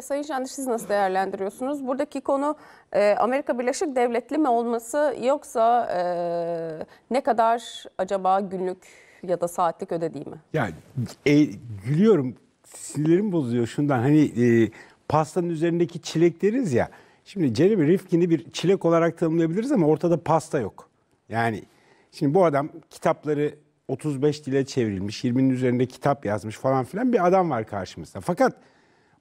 E, Sayın Şendir siz nasıl değerlendiriyorsunuz? Buradaki konu e, Amerika Birleşik Devletli mi olması yoksa e, ne kadar acaba günlük ya da saatlik ödediği mi? Yani e, gülüyorum sinirim bozuyor şundan hani e, pastanın üzerindeki çilek deriz ya. Şimdi Jeremy Rifkin'i bir çilek olarak tanımlayabiliriz ama ortada pasta yok. Yani şimdi bu adam kitapları 35 dile çevrilmiş, 20'nin üzerinde kitap yazmış falan filan bir adam var karşımızda. Fakat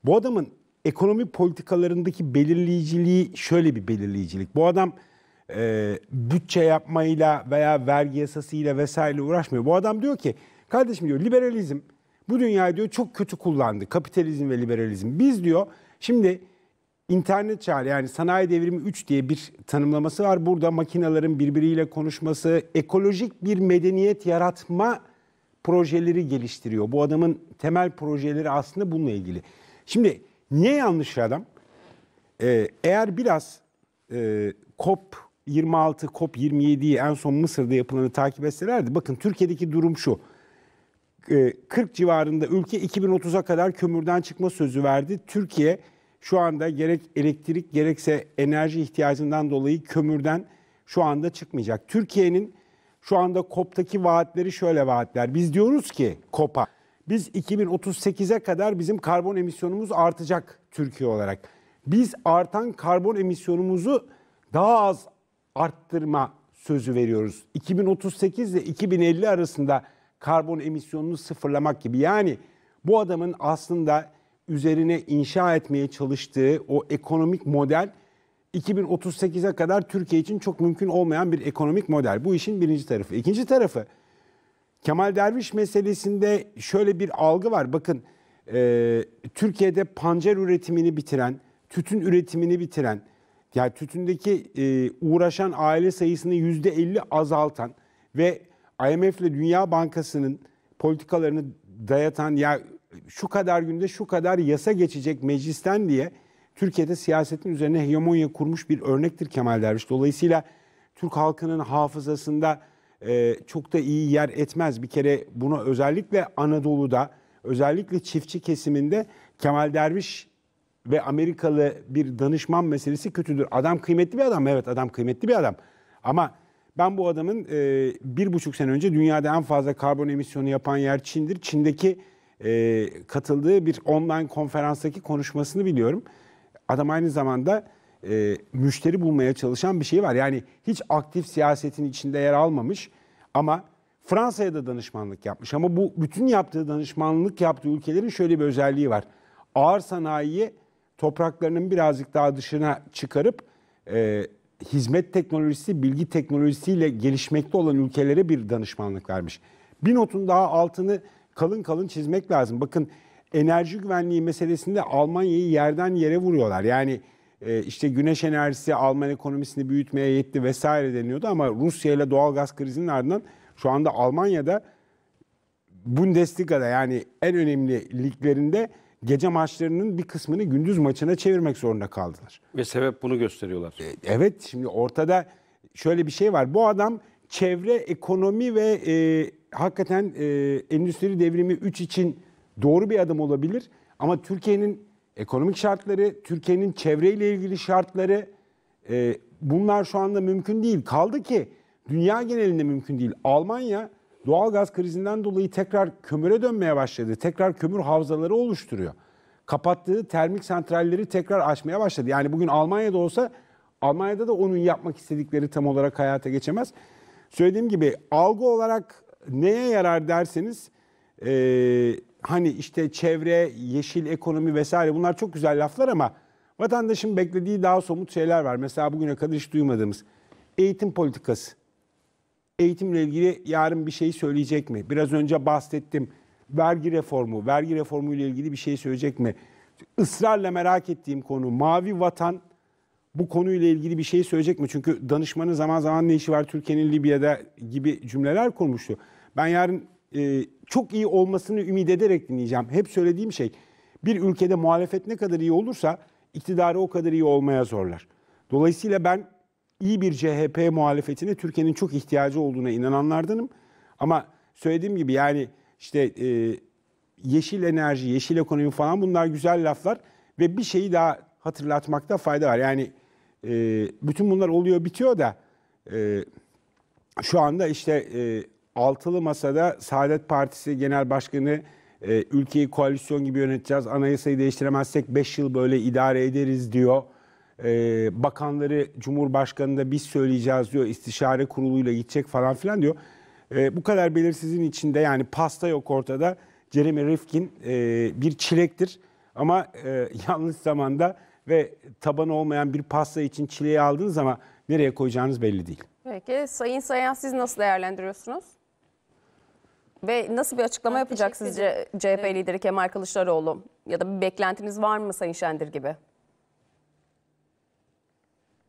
bu adamın ekonomi politikalarındaki belirleyiciliği şöyle bir belirleyicilik. Bu adam e, bütçe yapmayla veya vergi yasasıyla vesaire uğraşmıyor. Bu adam diyor ki kardeşim diyor liberalizm bu dünyayı diyor çok kötü kullandı. Kapitalizm ve liberalizm. Biz diyor şimdi internet çağı yani sanayi devrimi 3 diye bir tanımlaması var. Burada makinelerin birbiriyle konuşması, ekolojik bir medeniyet yaratma projeleri geliştiriyor. Bu adamın temel projeleri aslında bununla ilgili. Şimdi Niye yanlış adam? Ee, eğer biraz e, COP 26, COP 27'yi en son Mısır'da yapılanı takip etselerdi. Bakın Türkiye'deki durum şu. 40 ee, civarında ülke 2030'a kadar kömürden çıkma sözü verdi. Türkiye şu anda gerek elektrik gerekse enerji ihtiyacından dolayı kömürden şu anda çıkmayacak. Türkiye'nin şu anda COP'taki vaatleri şöyle vaatler. Biz diyoruz ki COP'a biz 2038'e kadar bizim karbon emisyonumuz artacak Türkiye olarak. Biz artan karbon emisyonumuzu daha az arttırma sözü veriyoruz. 2038 ile 2050 arasında karbon emisyonunu sıfırlamak gibi. Yani bu adamın aslında üzerine inşa etmeye çalıştığı o ekonomik model 2038'e kadar Türkiye için çok mümkün olmayan bir ekonomik model. Bu işin birinci tarafı. İkinci tarafı Kemal Derviş meselesinde şöyle bir algı var. Bakın e, Türkiye'de pancar üretimini bitiren, tütün üretimini bitiren, yani tütündeki e, uğraşan aile sayısını yüzde %50 azaltan ve IMF ile Dünya Bankası'nın politikalarını dayatan ya şu kadar günde şu kadar yasa geçecek meclisten diye Türkiye'de siyasetin üzerine hegemonya kurmuş bir örnektir Kemal Derviş. Dolayısıyla Türk halkının hafızasında e, çok da iyi yer etmez. Bir kere bunu özellikle Anadolu'da, özellikle çiftçi kesiminde Kemal Derviş ve Amerikalı bir danışman meselesi kötüdür. Adam kıymetli bir adam, evet adam kıymetli bir adam. Ama ben bu adamın e, bir buçuk sene önce dünyada en fazla karbon emisyonu yapan yer Çin'dir. Çin'deki e, katıldığı bir online konferanstaki konuşmasını biliyorum. Adam aynı zamanda e, müşteri bulmaya çalışan bir şey var. Yani hiç aktif siyasetin içinde yer almamış ama Fransa'ya da danışmanlık yapmış. Ama bu bütün yaptığı danışmanlık yaptığı ülkelerin şöyle bir özelliği var. Ağır sanayiyi topraklarının birazcık daha dışına çıkarıp e, hizmet teknolojisi, bilgi teknolojisiyle gelişmekte olan ülkelere bir danışmanlık vermiş. Bir notun daha altını kalın kalın çizmek lazım. Bakın enerji güvenliği meselesinde Almanya'yı yerden yere vuruyorlar. Yani e, işte güneş enerjisi Alman ekonomisini büyütmeye yetti vesaire deniyordu ama Rusya ile doğal gaz krizinin ardından şu anda Almanya'da Bundesliga'da yani en önemli liglerinde gece maçlarının bir kısmını gündüz maçına çevirmek zorunda kaldılar. Ve sebep bunu gösteriyorlar. E, evet şimdi ortada şöyle bir şey var. Bu adam çevre, ekonomi ve e, hakikaten e, endüstri devrimi 3 için doğru bir adım olabilir. Ama Türkiye'nin ekonomik şartları, Türkiye'nin çevreyle ilgili şartları e, bunlar şu anda mümkün değil. Kaldı ki dünya genelinde mümkün değil. Almanya doğal gaz krizinden dolayı tekrar kömüre dönmeye başladı. Tekrar kömür havzaları oluşturuyor. Kapattığı termik santralleri tekrar açmaya başladı. Yani bugün Almanya'da olsa Almanya'da da onun yapmak istedikleri tam olarak hayata geçemez. Söylediğim gibi algı olarak neye yarar derseniz e, hani işte çevre, yeşil ekonomi vesaire bunlar çok güzel laflar ama vatandaşın beklediği daha somut şeyler var. Mesela bugüne kadar hiç duymadığımız eğitim politikası. Eğitimle ilgili yarın bir şey söyleyecek mi? Biraz önce bahsettim. Vergi reformu, vergi reformu ile ilgili bir şey söyleyecek mi? Israrla merak ettiğim konu mavi vatan bu konuyla ilgili bir şey söyleyecek mi? Çünkü danışmanı zaman zaman ne işi var Türkiye'nin Libya'da gibi cümleler kurmuştu. Ben yarın e, çok iyi olmasını ümit ederek dinleyeceğim. Hep söylediğim şey bir ülkede muhalefet ne kadar iyi olursa iktidarı o kadar iyi olmaya zorlar. Dolayısıyla ben iyi bir CHP muhalefetine Türkiye'nin çok ihtiyacı olduğuna inananlardanım. Ama söylediğim gibi yani işte e, yeşil enerji, yeşil ekonomi falan bunlar güzel laflar ve bir şeyi daha hatırlatmakta fayda var. Yani e, bütün bunlar oluyor bitiyor da e, şu anda işte e, altılı masada Saadet Partisi Genel Başkanı e, ülkeyi koalisyon gibi yöneteceğiz. Anayasayı değiştiremezsek 5 yıl böyle idare ederiz diyor. E, bakanları Cumhurbaşkanı'nda biz söyleyeceğiz diyor. İstişare kuruluyla gidecek falan filan diyor. E, bu kadar belirsizin içinde yani pasta yok ortada. Jeremy Rifkin e, bir çilektir ama e, yanlış zamanda ve tabanı olmayan bir pasta için çileği aldığınız ama nereye koyacağınız belli değil. Peki Sayın Sayan siz nasıl değerlendiriyorsunuz? Ve nasıl bir açıklama ben yapacak sizce CHP evet. lideri Kemal Kılıçdaroğlu? Ya da bir beklentiniz var mı Sayın Şendir gibi?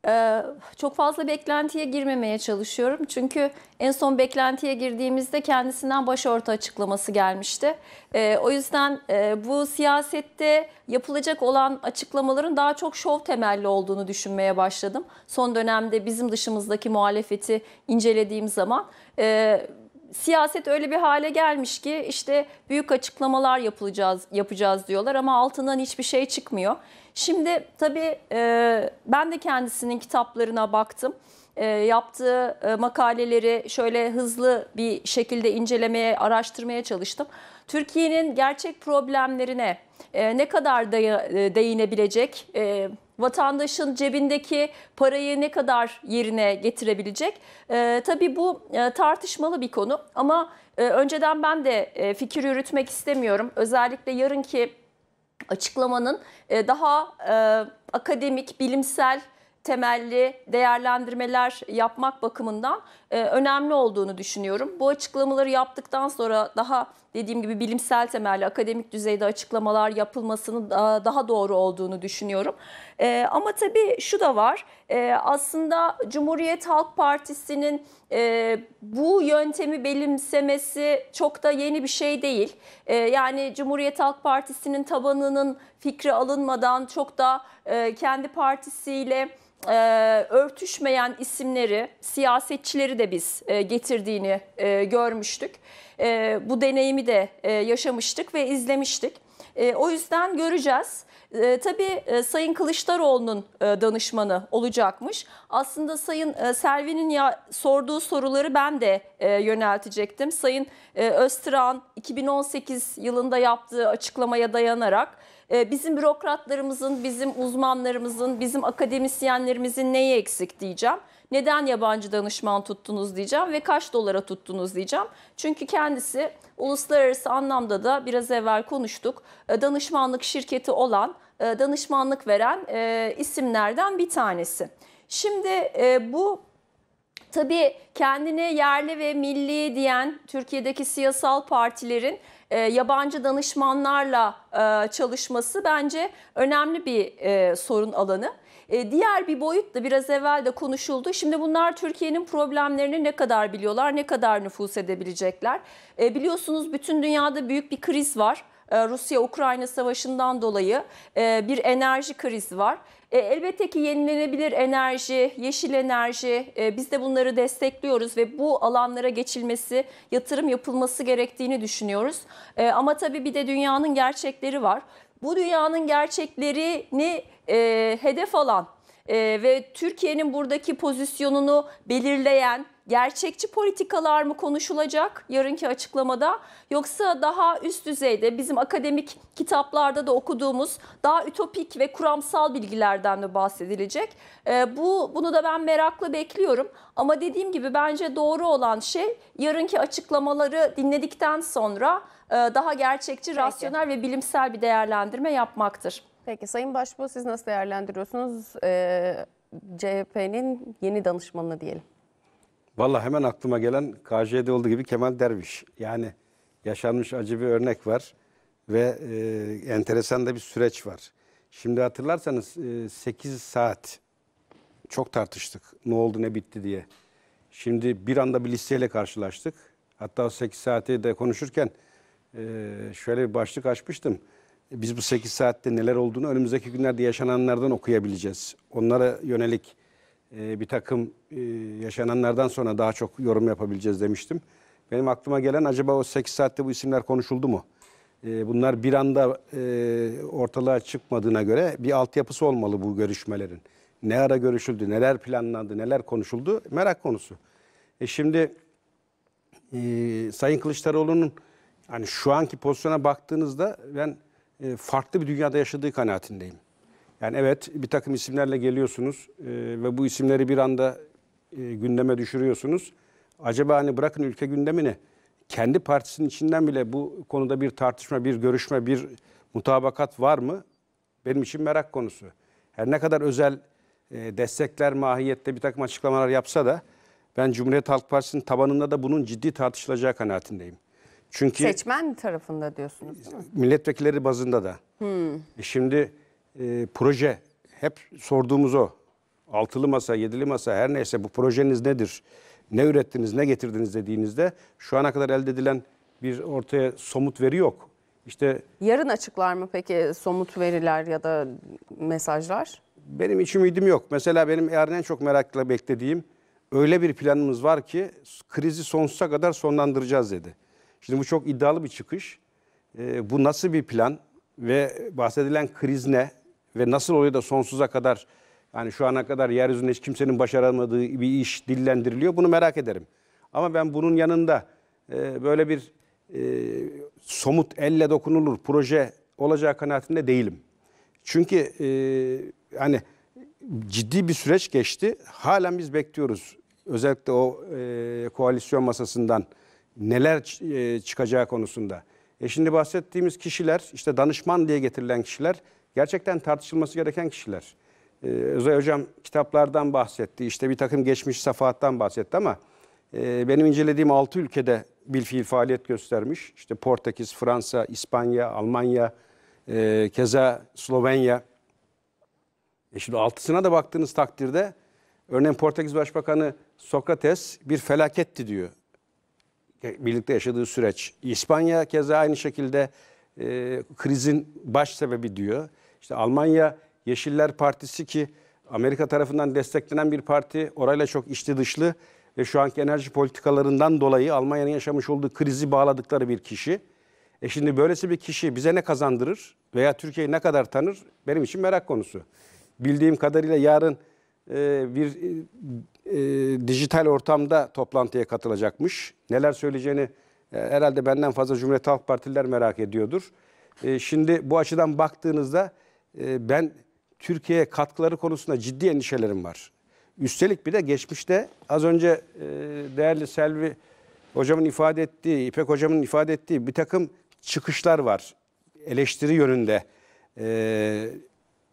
Ee, çok fazla beklentiye girmemeye çalışıyorum. Çünkü en son beklentiye girdiğimizde kendisinden başörtü açıklaması gelmişti. Ee, o yüzden e, bu siyasette yapılacak olan açıklamaların daha çok şov temelli olduğunu düşünmeye başladım. Son dönemde bizim dışımızdaki muhalefeti incelediğim zaman... E, siyaset öyle bir hale gelmiş ki işte büyük açıklamalar yapılacağız yapacağız diyorlar ama altından hiçbir şey çıkmıyor. Şimdi tabii e, ben de kendisinin kitaplarına baktım. E, yaptığı e, makaleleri şöyle hızlı bir şekilde incelemeye, araştırmaya çalıştım. Türkiye'nin gerçek problemlerine e, ne kadar day- e, değinebilecek e, vatandaşın cebindeki parayı ne kadar yerine getirebilecek? E, tabii bu e, tartışmalı bir konu ama e, önceden ben de e, fikir yürütmek istemiyorum. Özellikle yarınki açıklamanın e, daha e, akademik, bilimsel temelli değerlendirmeler yapmak bakımından e, önemli olduğunu düşünüyorum. Bu açıklamaları yaptıktan sonra daha dediğim gibi bilimsel temelli akademik düzeyde açıklamalar yapılmasının daha, doğru olduğunu düşünüyorum. E, ama tabii şu da var e, aslında Cumhuriyet Halk Partisi'nin bu yöntemi benimsemesi çok da yeni bir şey değil. yani Cumhuriyet Halk Partisi'nin tabanının fikri alınmadan çok da kendi partisiyle e, örtüşmeyen isimleri, siyasetçileri de biz e, getirdiğini e, görmüştük. E, bu deneyimi de e, yaşamıştık ve izlemiştik. E, o yüzden göreceğiz. E, tabii e, Sayın Kılıçdaroğlu'nun e, danışmanı olacakmış. Aslında Sayın e, Selvi'nin ya, sorduğu soruları ben de e, yöneltecektim. Sayın e, Öztürk'ün 2018 yılında yaptığı açıklamaya dayanarak ee, bizim bürokratlarımızın, bizim uzmanlarımızın, bizim akademisyenlerimizin neyi eksik diyeceğim. Neden yabancı danışman tuttunuz diyeceğim ve kaç dolara tuttunuz diyeceğim. Çünkü kendisi uluslararası anlamda da biraz evvel konuştuk. Ee, danışmanlık şirketi olan, e, danışmanlık veren e, isimlerden bir tanesi. Şimdi e, bu tabii kendini yerli ve milli diyen Türkiye'deki siyasal partilerin e, yabancı danışmanlarla e, çalışması bence önemli bir e, sorun alanı. E, diğer bir boyut da biraz evvel de konuşuldu. Şimdi bunlar Türkiye'nin problemlerini ne kadar biliyorlar, ne kadar nüfus edebilecekler? E, biliyorsunuz bütün dünyada büyük bir kriz var. E, Rusya-Ukrayna savaşından dolayı e, bir enerji krizi var. E, elbette ki yenilenebilir enerji, yeşil enerji e, biz de bunları destekliyoruz ve bu alanlara geçilmesi, yatırım yapılması gerektiğini düşünüyoruz. E, ama tabii bir de dünyanın gerçekleri var. Bu dünyanın gerçeklerini e, hedef alan e, ve Türkiye'nin buradaki pozisyonunu belirleyen gerçekçi politikalar mı konuşulacak yarınki açıklamada yoksa daha üst düzeyde bizim akademik kitaplarda da okuduğumuz daha ütopik ve kuramsal bilgilerden mi bahsedilecek? E, bu bunu da ben merakla bekliyorum ama dediğim gibi bence doğru olan şey yarınki açıklamaları dinledikten sonra e, daha gerçekçi, Peki. rasyonel ve bilimsel bir değerlendirme yapmaktır. Peki Sayın Başbuğ siz nasıl değerlendiriyorsunuz? Ee, CHP'nin yeni danışmanını diyelim. Valla hemen aklıma gelen KJ'de olduğu gibi Kemal Derviş. Yani yaşanmış acı bir örnek var ve e, enteresan da bir süreç var. Şimdi hatırlarsanız e, 8 saat çok tartıştık ne oldu ne bitti diye. Şimdi bir anda bir listeyle karşılaştık. Hatta o 8 saati de konuşurken e, şöyle bir başlık açmıştım. Biz bu 8 saatte neler olduğunu önümüzdeki günlerde yaşananlardan okuyabileceğiz. Onlara yönelik e, bir takım e, yaşananlardan sonra daha çok yorum yapabileceğiz demiştim. Benim aklıma gelen acaba o 8 saatte bu isimler konuşuldu mu? E, bunlar bir anda e, ortalığa çıkmadığına göre bir altyapısı olmalı bu görüşmelerin. Ne ara görüşüldü, neler planlandı, neler konuşuldu merak konusu. E şimdi e, Sayın Kılıçdaroğlu'nun hani şu anki pozisyona baktığınızda ben e, farklı bir dünyada yaşadığı kanaatindeyim. Yani evet bir takım isimlerle geliyorsunuz e, ve bu isimleri bir anda e, gündeme düşürüyorsunuz. Acaba hani bırakın ülke gündemini kendi partisinin içinden bile bu konuda bir tartışma, bir görüşme, bir mutabakat var mı? Benim için merak konusu. Her ne kadar özel e, destekler mahiyette bir takım açıklamalar yapsa da ben Cumhuriyet Halk Partisi'nin tabanında da bunun ciddi tartışılacağı kanaatindeyim. Çünkü seçmen tarafında diyorsunuz değil mi? Milletvekilleri bazında da. Hmm. E şimdi e, proje hep sorduğumuz o. Altılı masa, yedili masa her neyse bu projeniz nedir? Ne ürettiniz, ne getirdiniz dediğinizde şu ana kadar elde edilen bir ortaya somut veri yok. İşte Yarın açıklar mı peki somut veriler ya da mesajlar? benim hiç ümidim yok. Mesela benim yarın en çok merakla beklediğim öyle bir planımız var ki krizi sonsuza kadar sonlandıracağız dedi. Şimdi bu çok iddialı bir çıkış. Ee, bu nasıl bir plan ve bahsedilen kriz ne? ve nasıl oluyor da sonsuza kadar yani şu ana kadar yeryüzünde hiç kimsenin başaramadığı bir iş dillendiriliyor bunu merak ederim. Ama ben bunun yanında e, böyle bir e, somut elle dokunulur proje olacağı kanaatinde değilim. Çünkü e, hani ciddi bir süreç geçti. Halen biz bekliyoruz. Özellikle o e, koalisyon masasından neler e, çıkacağı konusunda. E şimdi bahsettiğimiz kişiler işte danışman diye getirilen kişiler gerçekten tartışılması gereken kişiler. Ee, Özay Hocam kitaplardan bahsetti, işte bir takım geçmiş safahattan bahsetti ama e, benim incelediğim 6 ülkede bir fiil faaliyet göstermiş. İşte Portekiz, Fransa, İspanya, Almanya, e, keza Slovenya. E şimdi altısına da baktığınız takdirde örneğin Portekiz Başbakanı Sokrates bir felaketti diyor. Birlikte yaşadığı süreç. İspanya keza aynı şekilde e, krizin baş sebebi diyor. İşte Almanya Yeşiller Partisi ki Amerika tarafından desteklenen bir parti orayla çok içli dışlı ve şu anki enerji politikalarından dolayı Almanya'nın yaşamış olduğu krizi bağladıkları bir kişi. E şimdi böylesi bir kişi bize ne kazandırır veya Türkiye'yi ne kadar tanır benim için merak konusu. Bildiğim kadarıyla yarın e, bir e, e dijital ortamda toplantıya katılacakmış. Neler söyleyeceğini e, herhalde benden fazla Cumhuriyet Halk Partililer merak ediyordur. E, şimdi bu açıdan baktığınızda e, ben Türkiye'ye katkıları konusunda ciddi endişelerim var. Üstelik bir de geçmişte az önce değerli Selvi hocamın ifade ettiği, İpek hocamın ifade ettiği bir takım çıkışlar var. Eleştiri yönünde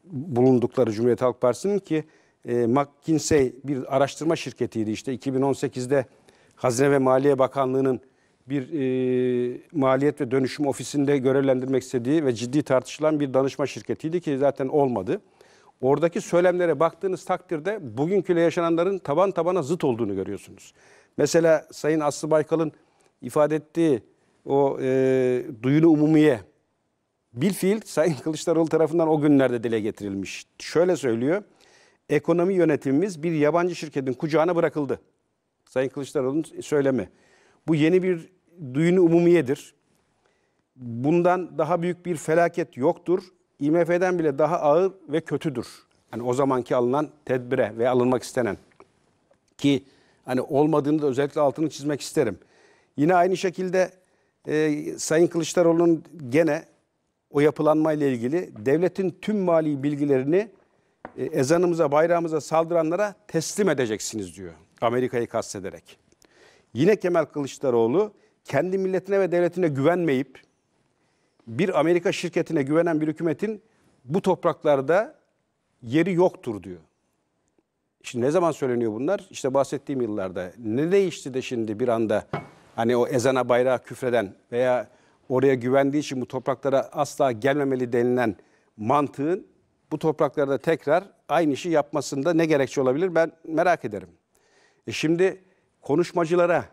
bulundukları Cumhuriyet Halk Partisi'nin ki McKinsey bir araştırma şirketiydi işte 2018'de Hazine ve Maliye Bakanlığı'nın bir e, maliyet ve dönüşüm ofisinde görevlendirmek istediği ve ciddi tartışılan bir danışma şirketiydi ki zaten olmadı. Oradaki söylemlere baktığınız takdirde bugünküyle yaşananların taban tabana zıt olduğunu görüyorsunuz. Mesela Sayın Aslı Baykal'ın ifade ettiği o e, duyunu umumiye bilfiil Sayın Kılıçdaroğlu tarafından o günlerde dile getirilmiş. Şöyle söylüyor, ekonomi yönetimimiz bir yabancı şirketin kucağına bırakıldı. Sayın Kılıçdaroğlu'nun söylemi. Bu yeni bir düğün umumiyedir. Bundan daha büyük bir felaket yoktur. IMF'den bile daha ağır ve kötüdür. Hani o zamanki alınan tedbire ve alınmak istenen ki hani olmadığını da özellikle altını çizmek isterim. Yine aynı şekilde e, Sayın Kılıçdaroğlu'nun gene o yapılanmayla ilgili devletin tüm mali bilgilerini e, ezanımıza, bayrağımıza saldıranlara teslim edeceksiniz diyor. Amerika'yı kastederek. Yine Kemal Kılıçdaroğlu kendi milletine ve devletine güvenmeyip bir Amerika şirketine güvenen bir hükümetin bu topraklarda yeri yoktur diyor. Şimdi ne zaman söyleniyor bunlar? İşte bahsettiğim yıllarda. Ne değişti de şimdi bir anda hani o ezana bayrağı küfreden veya oraya güvendiği için bu topraklara asla gelmemeli denilen mantığın bu topraklarda tekrar aynı işi yapmasında ne gerekçe olabilir ben merak ederim. E şimdi konuşmacılara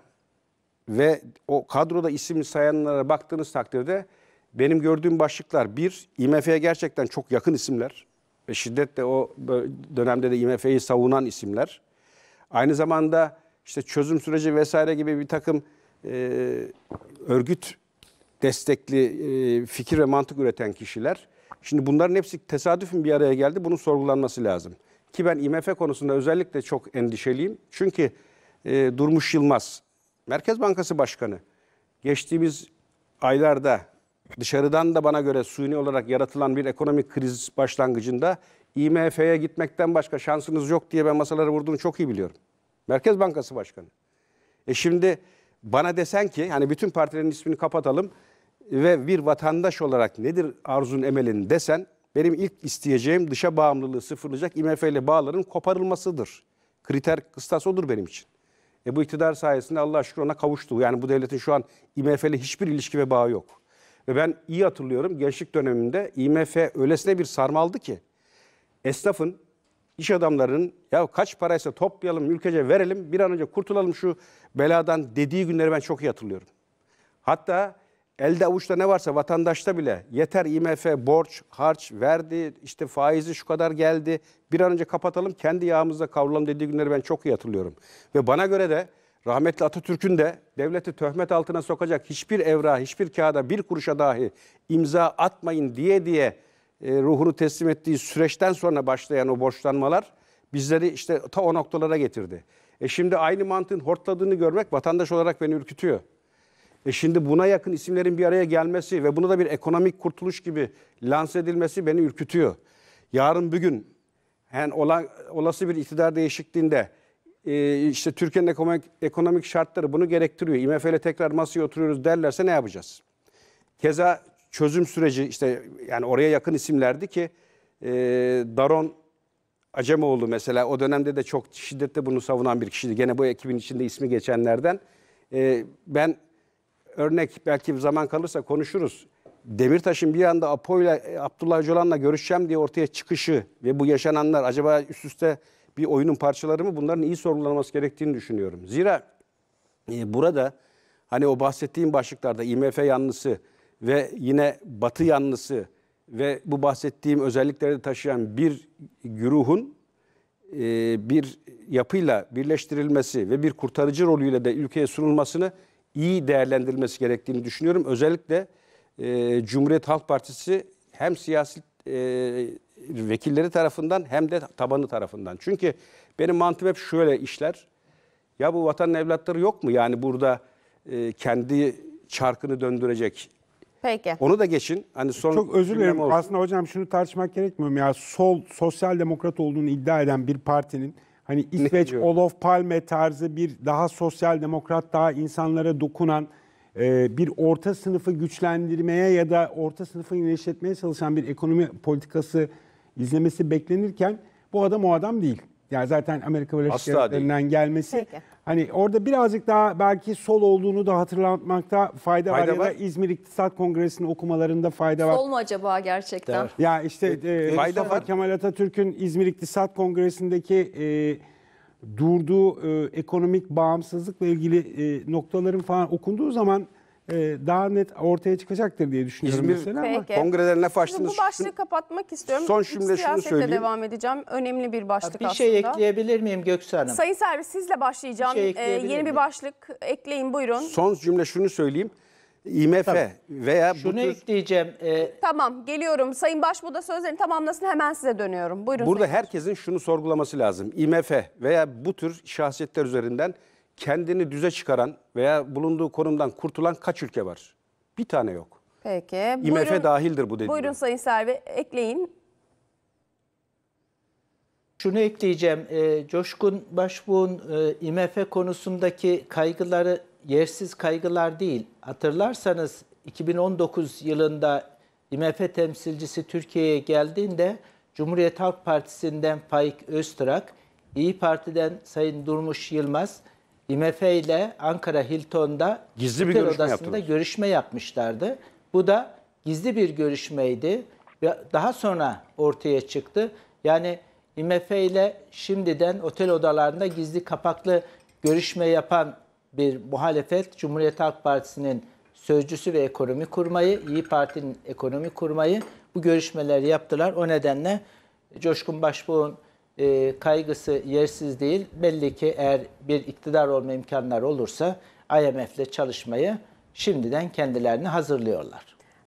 ve o kadroda isim sayanlara baktığınız takdirde benim gördüğüm başlıklar bir, IMF'ye gerçekten çok yakın isimler ve şiddetle o dönemde de IMF'yi savunan isimler. Aynı zamanda işte çözüm süreci vesaire gibi bir takım e, örgüt destekli e, fikir ve mantık üreten kişiler. Şimdi bunların hepsi tesadüfen bir araya geldi. Bunun sorgulanması lazım. Ki ben IMF konusunda özellikle çok endişeliyim. Çünkü e, Durmuş Yılmaz Merkez Bankası Başkanı geçtiğimiz aylarda dışarıdan da bana göre suni olarak yaratılan bir ekonomik kriz başlangıcında IMF'ye gitmekten başka şansınız yok diye ben masalara vurduğunu çok iyi biliyorum. Merkez Bankası Başkanı. E şimdi bana desen ki hani bütün partilerin ismini kapatalım ve bir vatandaş olarak nedir arzun emelin desen benim ilk isteyeceğim dışa bağımlılığı sıfırlayacak IMF ile bağların koparılmasıdır. Kriter kıstas odur benim için. E bu iktidar sayesinde Allah şükür ona kavuştu. Yani bu devletin şu an IMF ile hiçbir ilişki ve bağı yok. Ve ben iyi hatırlıyorum gençlik döneminde IMF öylesine bir sarmaldı ki esnafın, iş adamlarının ya kaç paraysa toplayalım ülkece verelim bir an önce kurtulalım şu beladan dediği günleri ben çok iyi hatırlıyorum. Hatta elde avuçta ne varsa vatandaşta bile yeter IMF borç, harç verdi, işte faizi şu kadar geldi. Bir an önce kapatalım, kendi yağımızda kavrulalım dediği günleri ben çok iyi hatırlıyorum. Ve bana göre de rahmetli Atatürk'ün de devleti töhmet altına sokacak hiçbir evra, hiçbir kağıda bir kuruşa dahi imza atmayın diye diye e, ruhunu teslim ettiği süreçten sonra başlayan o borçlanmalar bizleri işte ta o noktalara getirdi. E şimdi aynı mantığın hortladığını görmek vatandaş olarak beni ürkütüyor. E şimdi buna yakın isimlerin bir araya gelmesi ve bunu da bir ekonomik kurtuluş gibi lanse edilmesi beni ürkütüyor. Yarın bugün yani olan, olası bir iktidar değişikliğinde e, işte Türkiye'nin ekonomik, ekonomik şartları bunu gerektiriyor. IMF ile tekrar masaya oturuyoruz derlerse ne yapacağız? Keza çözüm süreci işte yani oraya yakın isimlerdi ki e, Daron Acemoğlu mesela o dönemde de çok şiddetle bunu savunan bir kişiydi. Gene bu ekibin içinde ismi geçenlerden. E, ben örnek belki bir zaman kalırsa konuşuruz. Demirtaş'ın bir anda Apo ile e, Abdullah Öcalan'la görüşeceğim diye ortaya çıkışı ve bu yaşananlar acaba üst üste bir oyunun parçaları mı? Bunların iyi sorgulanması gerektiğini düşünüyorum. Zira e, burada hani o bahsettiğim başlıklarda IMF yanlısı ve yine Batı yanlısı ve bu bahsettiğim özellikleri taşıyan bir güruhun e, bir yapıyla birleştirilmesi ve bir kurtarıcı rolüyle de ülkeye sunulmasını iyi değerlendirilmesi gerektiğini düşünüyorum. Özellikle e, Cumhuriyet Halk Partisi hem siyasi e, vekilleri tarafından hem de tabanı tarafından. Çünkü benim mantığım hep şöyle işler. Ya bu vatanın evlatları yok mu? Yani burada e, kendi çarkını döndürecek. Peki. Onu da geçin. Hani son Çok özür dilerim. Aslında hocam şunu tartışmak gerekmiyor mu? Ya sol sosyal demokrat olduğunu iddia eden bir partinin hani İsveç, Olof Palme tarzı bir daha sosyal demokrat, daha insanlara dokunan e, bir orta sınıfı güçlendirmeye ya da orta sınıfı genişletmeye çalışan bir ekonomi politikası izlemesi beklenirken bu adam o adam değil. Yani zaten Amerika Birleşik Devletleri'nden gelmesi. Peki. Hani orada birazcık daha belki sol olduğunu da hatırlatmakta fayda, fayda var. var. Ya da İzmir İktisat Kongresi'nin okumalarında fayda sol var. Sol mu acaba gerçekten? Evet. Ya işte e, e fayda var. Kemal Atatürk'ün İzmir İktisat Kongresi'ndeki e, durduğu e, ekonomik bağımsızlıkla ilgili e, noktaların falan okunduğu zaman e, daha net ortaya çıkacaktır diye düşünüyorum İzmir mesela ama. Kongreden laf açtınız. Şimdi bu başlığı kapatmak istiyorum. Son cümle şunu söyleyeyim. devam edeceğim. Önemli bir başlık bir şey aslında. Bir şey ekleyebilir miyim Göksu Hanım? Sayın Servis sizle başlayacağım. Bir şey ee, yeni miyim? bir başlık ekleyin buyurun. Son cümle şunu söyleyeyim. IMF Tabii. veya Şunu bu tür... ekleyeceğim. E... Tamam geliyorum. Sayın Başbuğ sözlerini tamamlasın hemen size dönüyorum. Buyurun. Burada herkesin şunu sorgulaması lazım. IMF veya bu tür şahsiyetler üzerinden kendini düze çıkaran veya bulunduğu konumdan kurtulan kaç ülke var? Bir tane yok. Peki. IMF buyurun, dahildir bu dediğim. Buyurun Sayın Servi ekleyin. Şunu ekleyeceğim. E, Coşkun Başbuğ'un e, IMF konusundaki kaygıları yersiz kaygılar değil. Hatırlarsanız 2019 yılında IMF temsilcisi Türkiye'ye geldiğinde Cumhuriyet Halk Partisi'nden Faik Öztrak, İyi Parti'den Sayın Durmuş Yılmaz, IMF ile Ankara Hilton'da gizli bir Otel görüşme odasında görüşme yapmışlardı. Bu da gizli bir görüşmeydi daha sonra ortaya çıktı. Yani IMF ile şimdiden otel odalarında gizli kapaklı görüşme yapan bir muhalefet Cumhuriyet Halk Partisi'nin sözcüsü ve ekonomi kurmayı, İyi Parti'nin ekonomi kurmayı bu görüşmeleri yaptılar. O nedenle Coşkun Başbuğ'un e, kaygısı yersiz değil. Belli ki eğer bir iktidar olma imkanları olursa IMF ile çalışmayı şimdiden kendilerini hazırlıyorlar.